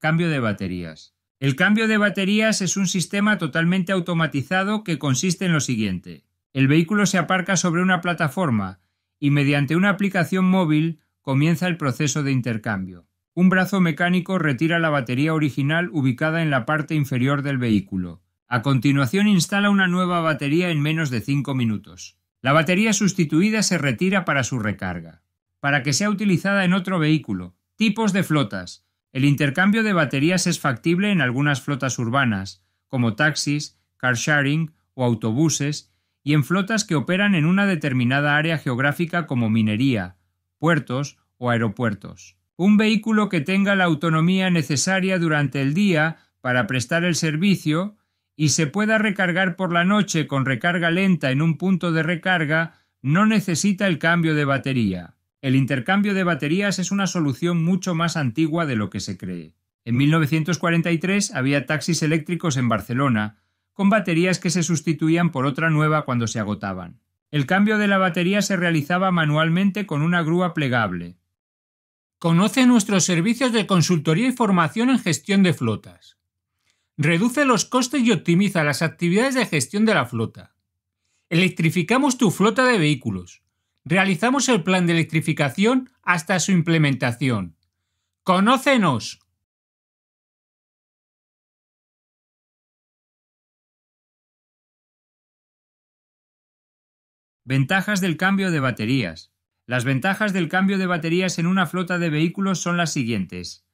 Cambio de baterías. El cambio de baterías es un sistema totalmente automatizado que consiste en lo siguiente. El vehículo se aparca sobre una plataforma y mediante una aplicación móvil comienza el proceso de intercambio. Un brazo mecánico retira la batería original ubicada en la parte inferior del vehículo. A continuación instala una nueva batería en menos de cinco minutos. La batería sustituida se retira para su recarga. Para que sea utilizada en otro vehículo. Tipos de flotas. El intercambio de baterías es factible en algunas flotas urbanas, como taxis, car sharing o autobuses, y en flotas que operan en una determinada área geográfica como minería, puertos o aeropuertos. Un vehículo que tenga la autonomía necesaria durante el día para prestar el servicio y se pueda recargar por la noche con recarga lenta en un punto de recarga no necesita el cambio de batería. El intercambio de baterías es una solución mucho más antigua de lo que se cree. En 1943 había taxis eléctricos en Barcelona, con baterías que se sustituían por otra nueva cuando se agotaban. El cambio de la batería se realizaba manualmente con una grúa plegable. Conoce nuestros servicios de consultoría y formación en gestión de flotas. Reduce los costes y optimiza las actividades de gestión de la flota. Electrificamos tu flota de vehículos realizamos el plan de electrificación hasta su implementación. ¡Conócenos! Ventajas del cambio de baterías. Las ventajas del cambio de baterías en una flota de vehículos son las siguientes.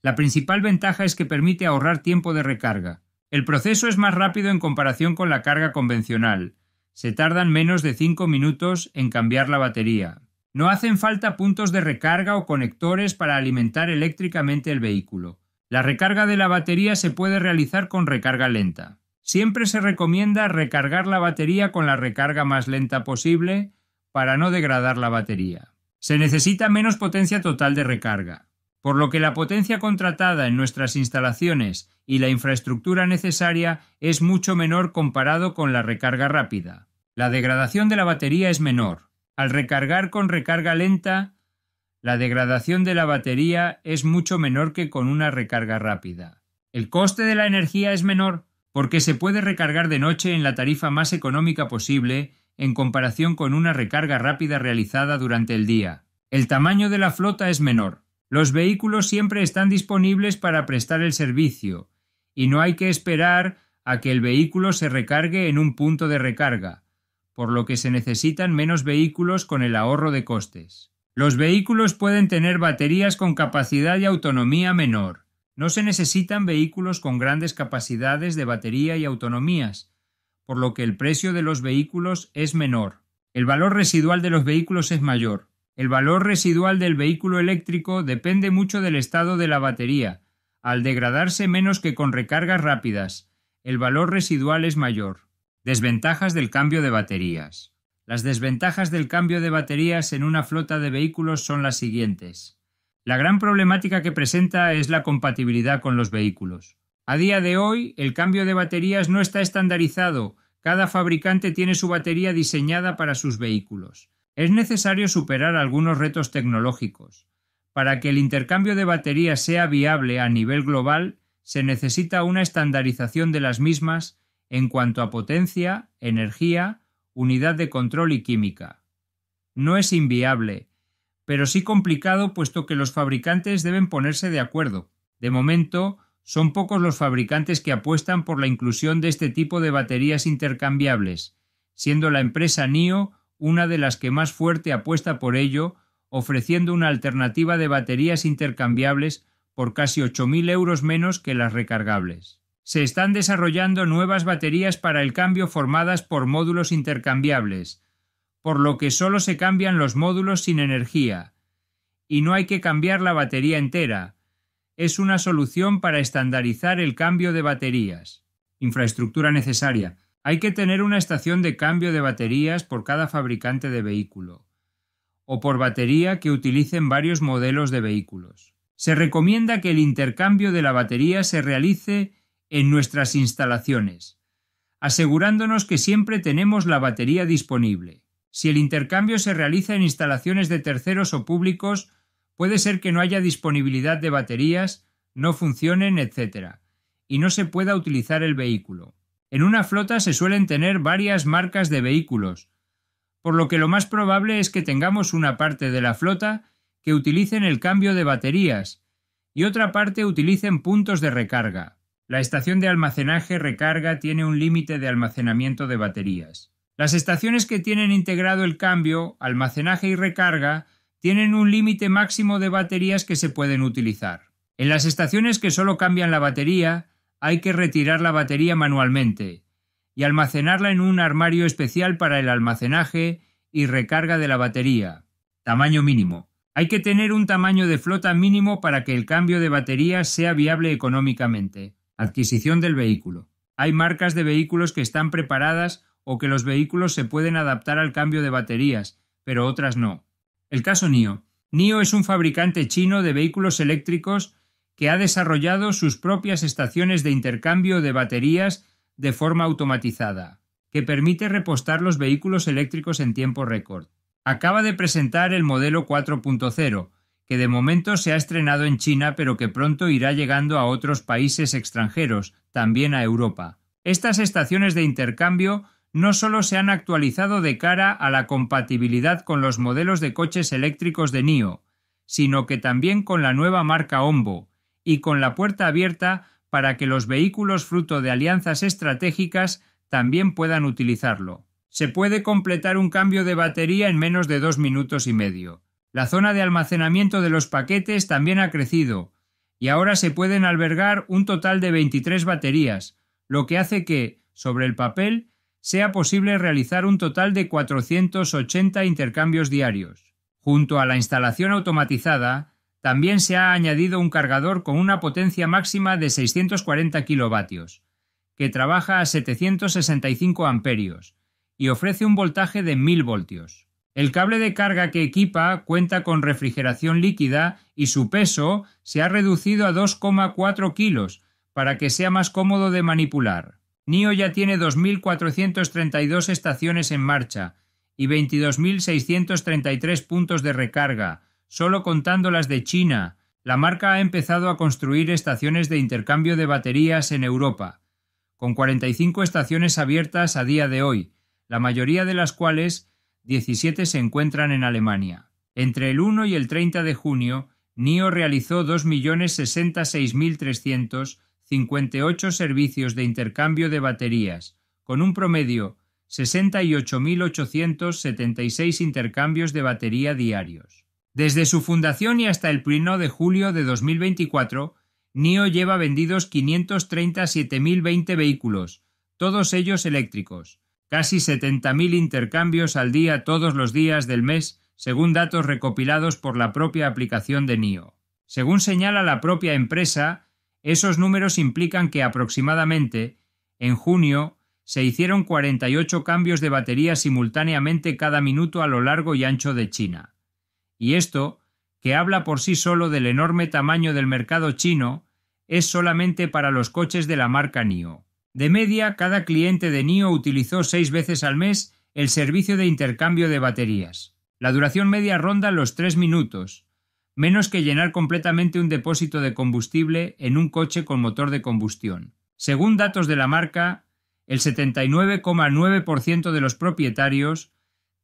La principal ventaja es que permite ahorrar tiempo de recarga. El proceso es más rápido en comparación con la carga convencional, se tardan menos de 5 minutos en cambiar la batería. No hacen falta puntos de recarga o conectores para alimentar eléctricamente el vehículo. La recarga de la batería se puede realizar con recarga lenta. Siempre se recomienda recargar la batería con la recarga más lenta posible para no degradar la batería. Se necesita menos potencia total de recarga por lo que la potencia contratada en nuestras instalaciones y la infraestructura necesaria es mucho menor comparado con la recarga rápida. La degradación de la batería es menor. Al recargar con recarga lenta, la degradación de la batería es mucho menor que con una recarga rápida. El coste de la energía es menor porque se puede recargar de noche en la tarifa más económica posible en comparación con una recarga rápida realizada durante el día. El tamaño de la flota es menor. Los vehículos siempre están disponibles para prestar el servicio, y no hay que esperar a que el vehículo se recargue en un punto de recarga, por lo que se necesitan menos vehículos con el ahorro de costes. Los vehículos pueden tener baterías con capacidad y autonomía menor. No se necesitan vehículos con grandes capacidades de batería y autonomías, por lo que el precio de los vehículos es menor. El valor residual de los vehículos es mayor, el valor residual del vehículo eléctrico depende mucho del estado de la batería, al degradarse menos que con recargas rápidas, el valor residual es mayor. Desventajas del cambio de baterías. Las desventajas del cambio de baterías en una flota de vehículos son las siguientes. La gran problemática que presenta es la compatibilidad con los vehículos. A día de hoy, el cambio de baterías no está estandarizado, cada fabricante tiene su batería diseñada para sus vehículos. Es necesario superar algunos retos tecnológicos. Para que el intercambio de baterías sea viable a nivel global, se necesita una estandarización de las mismas en cuanto a potencia, energía, unidad de control y química. No es inviable, pero sí complicado puesto que los fabricantes deben ponerse de acuerdo. De momento, son pocos los fabricantes que apuestan por la inclusión de este tipo de baterías intercambiables, siendo la empresa NIO una de las que más fuerte apuesta por ello, ofreciendo una alternativa de baterías intercambiables por casi 8.000 euros menos que las recargables. Se están desarrollando nuevas baterías para el cambio formadas por módulos intercambiables, por lo que solo se cambian los módulos sin energía, y no hay que cambiar la batería entera. Es una solución para estandarizar el cambio de baterías. Infraestructura necesaria. Hay que tener una estación de cambio de baterías por cada fabricante de vehículo, o por batería que utilicen varios modelos de vehículos. Se recomienda que el intercambio de la batería se realice en nuestras instalaciones, asegurándonos que siempre tenemos la batería disponible. Si el intercambio se realiza en instalaciones de terceros o públicos, puede ser que no haya disponibilidad de baterías, no funcionen, etc., y no se pueda utilizar el vehículo. En una flota se suelen tener varias marcas de vehículos, por lo que lo más probable es que tengamos una parte de la flota que utilicen el cambio de baterías y otra parte utilicen puntos de recarga. La estación de almacenaje recarga tiene un límite de almacenamiento de baterías. Las estaciones que tienen integrado el cambio, almacenaje y recarga tienen un límite máximo de baterías que se pueden utilizar. En las estaciones que solo cambian la batería, hay que retirar la batería manualmente y almacenarla en un armario especial para el almacenaje y recarga de la batería. Tamaño mínimo. Hay que tener un tamaño de flota mínimo para que el cambio de batería sea viable económicamente. Adquisición del vehículo. Hay marcas de vehículos que están preparadas o que los vehículos se pueden adaptar al cambio de baterías, pero otras no. El caso NIO. NIO es un fabricante chino de vehículos eléctricos que ha desarrollado sus propias estaciones de intercambio de baterías de forma automatizada, que permite repostar los vehículos eléctricos en tiempo récord. Acaba de presentar el modelo 4.0, que de momento se ha estrenado en China pero que pronto irá llegando a otros países extranjeros, también a Europa. Estas estaciones de intercambio no solo se han actualizado de cara a la compatibilidad con los modelos de coches eléctricos de NIO, sino que también con la nueva marca Ombo, y con la puerta abierta para que los vehículos fruto de alianzas estratégicas también puedan utilizarlo. Se puede completar un cambio de batería en menos de dos minutos y medio. La zona de almacenamiento de los paquetes también ha crecido, y ahora se pueden albergar un total de 23 baterías, lo que hace que, sobre el papel, sea posible realizar un total de 480 intercambios diarios. Junto a la instalación automatizada, también se ha añadido un cargador con una potencia máxima de 640 kilovatios, que trabaja a 765 amperios y ofrece un voltaje de 1000 voltios. El cable de carga que equipa cuenta con refrigeración líquida y su peso se ha reducido a 2,4 kilos para que sea más cómodo de manipular. NIO ya tiene 2.432 estaciones en marcha y 22.633 puntos de recarga, solo contando las de China, la marca ha empezado a construir estaciones de intercambio de baterías en Europa, con 45 estaciones abiertas a día de hoy, la mayoría de las cuales 17 se encuentran en Alemania. Entre el 1 y el 30 de junio, NIO realizó 2.066.358 servicios de intercambio de baterías, con un promedio 68.876 intercambios de batería diarios. Desde su fundación y hasta el pleno de julio de 2024, NIO lleva vendidos 537.020 vehículos, todos ellos eléctricos, casi 70.000 intercambios al día todos los días del mes, según datos recopilados por la propia aplicación de NIO. Según señala la propia empresa, esos números implican que aproximadamente, en junio, se hicieron 48 cambios de batería simultáneamente cada minuto a lo largo y ancho de China. Y esto, que habla por sí solo del enorme tamaño del mercado chino, es solamente para los coches de la marca NIO. De media, cada cliente de NIO utilizó seis veces al mes el servicio de intercambio de baterías. La duración media ronda los tres minutos, menos que llenar completamente un depósito de combustible en un coche con motor de combustión. Según datos de la marca, el 79,9% de los propietarios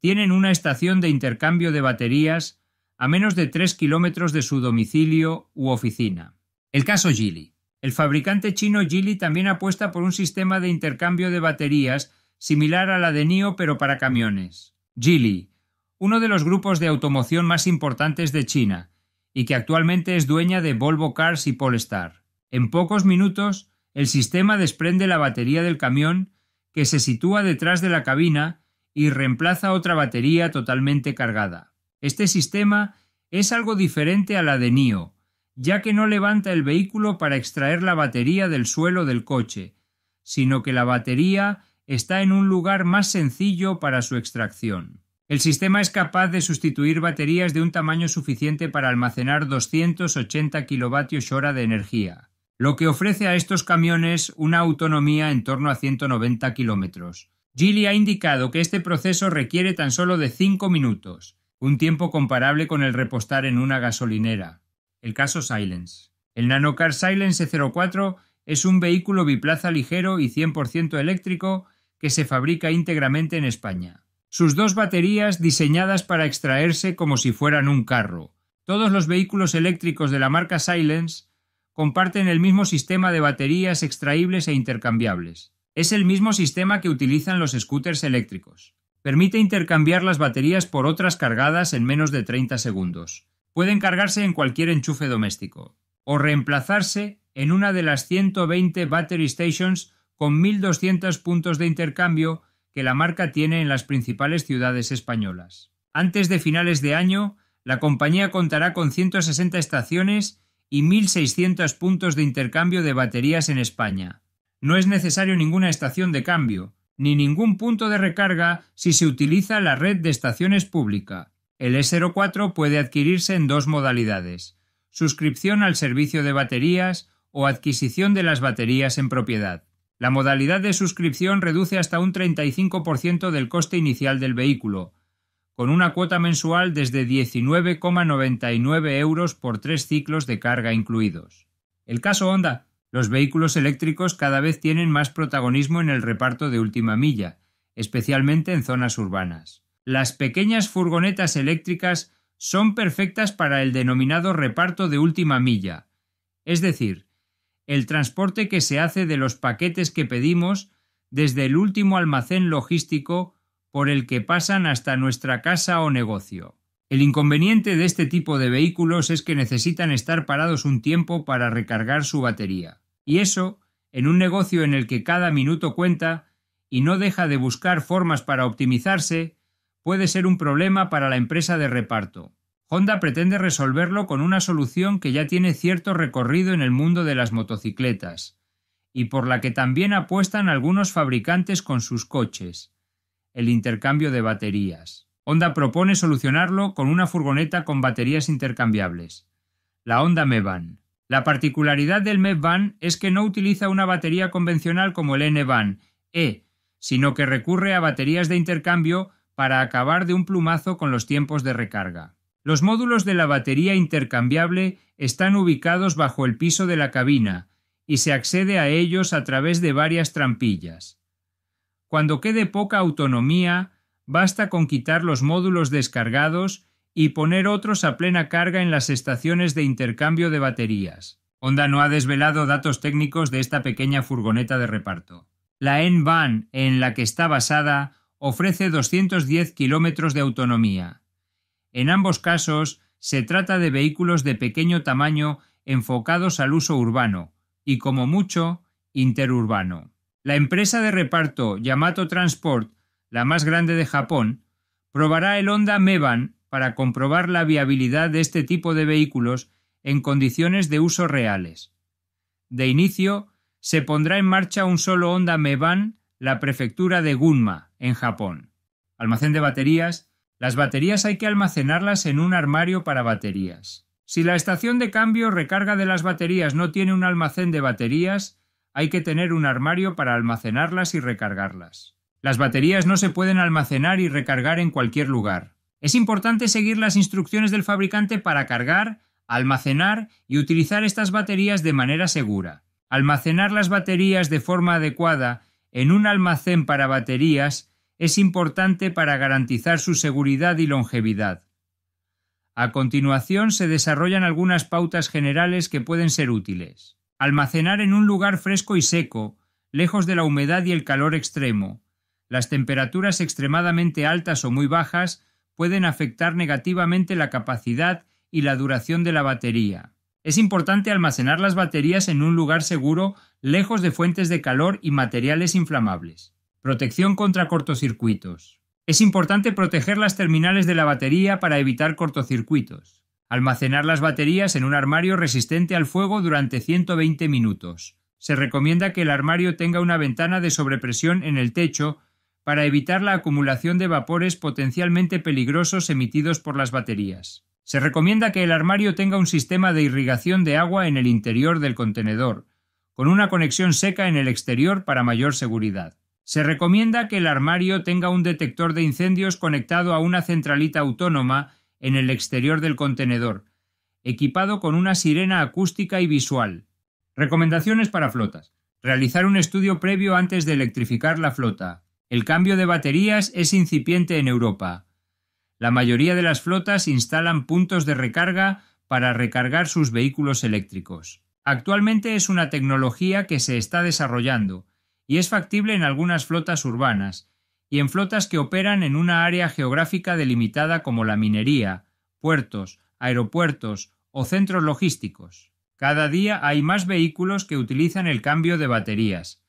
tienen una estación de intercambio de baterías a menos de 3 kilómetros de su domicilio u oficina. El caso Gili. El fabricante chino Gili también apuesta por un sistema de intercambio de baterías similar a la de NIO pero para camiones. Gili, uno de los grupos de automoción más importantes de China, y que actualmente es dueña de Volvo Cars y Polestar. En pocos minutos, el sistema desprende la batería del camión que se sitúa detrás de la cabina y reemplaza otra batería totalmente cargada. Este sistema es algo diferente a la de NIO, ya que no levanta el vehículo para extraer la batería del suelo del coche, sino que la batería está en un lugar más sencillo para su extracción. El sistema es capaz de sustituir baterías de un tamaño suficiente para almacenar 280 hora de energía, lo que ofrece a estos camiones una autonomía en torno a 190 kilómetros. Gili ha indicado que este proceso requiere tan solo de 5 minutos, un tiempo comparable con el repostar en una gasolinera. El caso Silence. El Nanocar Silence 04 e es un vehículo biplaza ligero y 100% eléctrico que se fabrica íntegramente en España. Sus dos baterías diseñadas para extraerse como si fueran un carro. Todos los vehículos eléctricos de la marca Silence comparten el mismo sistema de baterías extraíbles e intercambiables. Es el mismo sistema que utilizan los scooters eléctricos. Permite intercambiar las baterías por otras cargadas en menos de 30 segundos. Pueden cargarse en cualquier enchufe doméstico o reemplazarse en una de las 120 battery stations con 1.200 puntos de intercambio que la marca tiene en las principales ciudades españolas. Antes de finales de año, la compañía contará con 160 estaciones y 1.600 puntos de intercambio de baterías en España. No es necesario ninguna estación de cambio, ni ningún punto de recarga si se utiliza la red de estaciones pública. El E04 puede adquirirse en dos modalidades, suscripción al servicio de baterías o adquisición de las baterías en propiedad. La modalidad de suscripción reduce hasta un 35% del coste inicial del vehículo, con una cuota mensual desde 19,99 euros por tres ciclos de carga incluidos. El caso Honda los vehículos eléctricos cada vez tienen más protagonismo en el reparto de última milla, especialmente en zonas urbanas. Las pequeñas furgonetas eléctricas son perfectas para el denominado reparto de última milla, es decir, el transporte que se hace de los paquetes que pedimos desde el último almacén logístico por el que pasan hasta nuestra casa o negocio. El inconveniente de este tipo de vehículos es que necesitan estar parados un tiempo para recargar su batería. Y eso, en un negocio en el que cada minuto cuenta y no deja de buscar formas para optimizarse, puede ser un problema para la empresa de reparto. Honda pretende resolverlo con una solución que ya tiene cierto recorrido en el mundo de las motocicletas, y por la que también apuestan algunos fabricantes con sus coches, el intercambio de baterías. Honda propone solucionarlo con una furgoneta con baterías intercambiables, la Honda Mevan. La particularidad del medvan es que no utiliza una batería convencional como el n van E, sino que recurre a baterías de intercambio para acabar de un plumazo con los tiempos de recarga. Los módulos de la batería intercambiable están ubicados bajo el piso de la cabina y se accede a ellos a través de varias trampillas. Cuando quede poca autonomía, basta con quitar los módulos descargados y poner otros a plena carga en las estaciones de intercambio de baterías. Honda no ha desvelado datos técnicos de esta pequeña furgoneta de reparto. La N-Van, en la que está basada, ofrece 210 kilómetros de autonomía. En ambos casos, se trata de vehículos de pequeño tamaño enfocados al uso urbano y, como mucho, interurbano. La empresa de reparto Yamato Transport, la más grande de Japón, probará el Honda Mevan para comprobar la viabilidad de este tipo de vehículos en condiciones de uso reales. De inicio, se pondrá en marcha un solo Honda Mevan, la prefectura de Gunma, en Japón. Almacén de baterías. Las baterías hay que almacenarlas en un armario para baterías. Si la estación de cambio recarga de las baterías no tiene un almacén de baterías, hay que tener un armario para almacenarlas y recargarlas. Las baterías no se pueden almacenar y recargar en cualquier lugar. Es importante seguir las instrucciones del fabricante para cargar, almacenar y utilizar estas baterías de manera segura. Almacenar las baterías de forma adecuada en un almacén para baterías es importante para garantizar su seguridad y longevidad. A continuación se desarrollan algunas pautas generales que pueden ser útiles. Almacenar en un lugar fresco y seco, lejos de la humedad y el calor extremo. Las temperaturas extremadamente altas o muy bajas pueden afectar negativamente la capacidad y la duración de la batería. Es importante almacenar las baterías en un lugar seguro, lejos de fuentes de calor y materiales inflamables. Protección contra cortocircuitos. Es importante proteger las terminales de la batería para evitar cortocircuitos. Almacenar las baterías en un armario resistente al fuego durante 120 minutos. Se recomienda que el armario tenga una ventana de sobrepresión en el techo para evitar la acumulación de vapores potencialmente peligrosos emitidos por las baterías. Se recomienda que el armario tenga un sistema de irrigación de agua en el interior del contenedor, con una conexión seca en el exterior para mayor seguridad. Se recomienda que el armario tenga un detector de incendios conectado a una centralita autónoma en el exterior del contenedor, equipado con una sirena acústica y visual. Recomendaciones para flotas. Realizar un estudio previo antes de electrificar la flota, el cambio de baterías es incipiente en Europa. La mayoría de las flotas instalan puntos de recarga para recargar sus vehículos eléctricos. Actualmente es una tecnología que se está desarrollando y es factible en algunas flotas urbanas y en flotas que operan en una área geográfica delimitada como la minería, puertos, aeropuertos o centros logísticos. Cada día hay más vehículos que utilizan el cambio de baterías,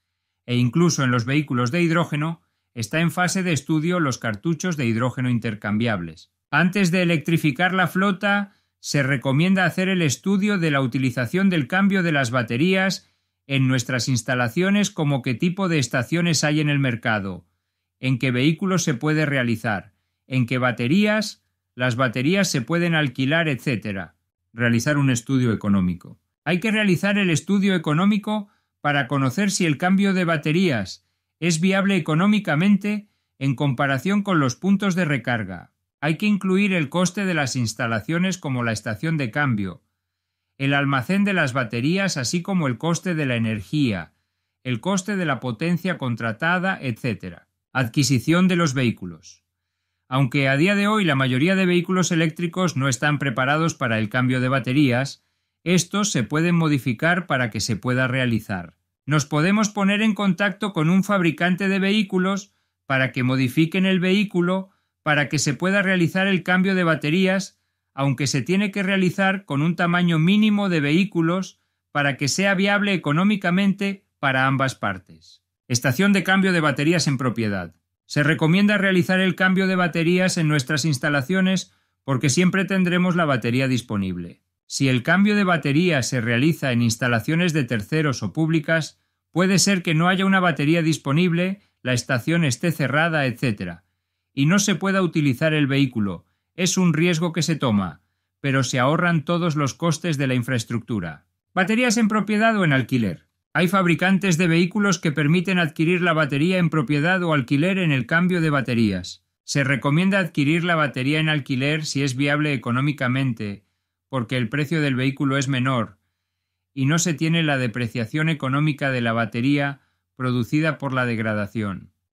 e incluso en los vehículos de hidrógeno Está en fase de estudio los cartuchos de hidrógeno intercambiables. Antes de electrificar la flota, se recomienda hacer el estudio de la utilización del cambio de las baterías en nuestras instalaciones como qué tipo de estaciones hay en el mercado, en qué vehículos se puede realizar, en qué baterías, las baterías se pueden alquilar, etc. Realizar un estudio económico. Hay que realizar el estudio económico para conocer si el cambio de baterías es viable económicamente en comparación con los puntos de recarga. Hay que incluir el coste de las instalaciones como la estación de cambio, el almacén de las baterías así como el coste de la energía, el coste de la potencia contratada, etc. Adquisición de los vehículos. Aunque a día de hoy la mayoría de vehículos eléctricos no están preparados para el cambio de baterías, estos se pueden modificar para que se pueda realizar nos podemos poner en contacto con un fabricante de vehículos para que modifiquen el vehículo para que se pueda realizar el cambio de baterías, aunque se tiene que realizar con un tamaño mínimo de vehículos para que sea viable económicamente para ambas partes. Estación de cambio de baterías en propiedad. Se recomienda realizar el cambio de baterías en nuestras instalaciones porque siempre tendremos la batería disponible. Si el cambio de batería se realiza en instalaciones de terceros o públicas, puede ser que no haya una batería disponible, la estación esté cerrada, etc. Y no se pueda utilizar el vehículo. Es un riesgo que se toma, pero se ahorran todos los costes de la infraestructura. Baterías en propiedad o en alquiler. Hay fabricantes de vehículos que permiten adquirir la batería en propiedad o alquiler en el cambio de baterías. Se recomienda adquirir la batería en alquiler si es viable económicamente porque el precio del vehículo es menor y no se tiene la depreciación económica de la batería producida por la degradación.